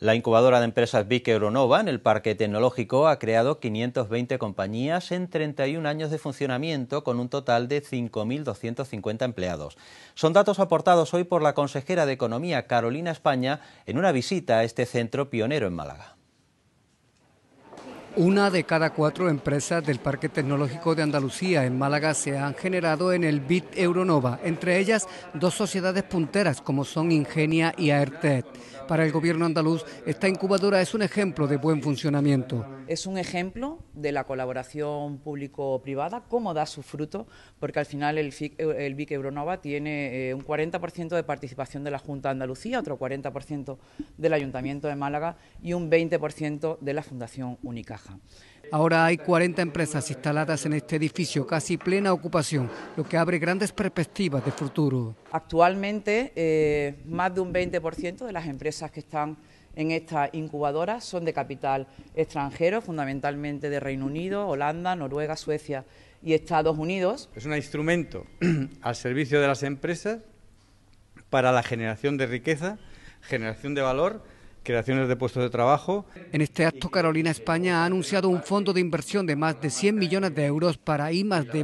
La incubadora de empresas Vic Euronova en el Parque Tecnológico ha creado 520 compañías en 31 años de funcionamiento con un total de 5.250 empleados. Son datos aportados hoy por la consejera de Economía Carolina España en una visita a este centro pionero en Málaga. Una de cada cuatro empresas del Parque Tecnológico de Andalucía en Málaga se han generado en el BIT Euronova, entre ellas dos sociedades punteras como son Ingenia y Aertet. Para el gobierno andaluz, esta incubadora es un ejemplo de buen funcionamiento. Es un ejemplo de la colaboración público-privada, cómo da su fruto, porque al final el, bit el BIC Euronova tiene eh, un 40% de participación de la Junta de Andalucía, otro 40% del Ayuntamiento de Málaga y un 20% de la Fundación Unicaja. Ahora hay 40 empresas instaladas en este edificio, casi plena ocupación, lo que abre grandes perspectivas de futuro. Actualmente, eh, más de un 20% de las empresas que están en esta incubadora son de capital extranjero, fundamentalmente de Reino Unido, Holanda, Noruega, Suecia y Estados Unidos. Es un instrumento al servicio de las empresas para la generación de riqueza, generación de valor creaciones de puestos de trabajo. En este acto, Carolina España ha anunciado un fondo de inversión de más de 100 millones de euros para I D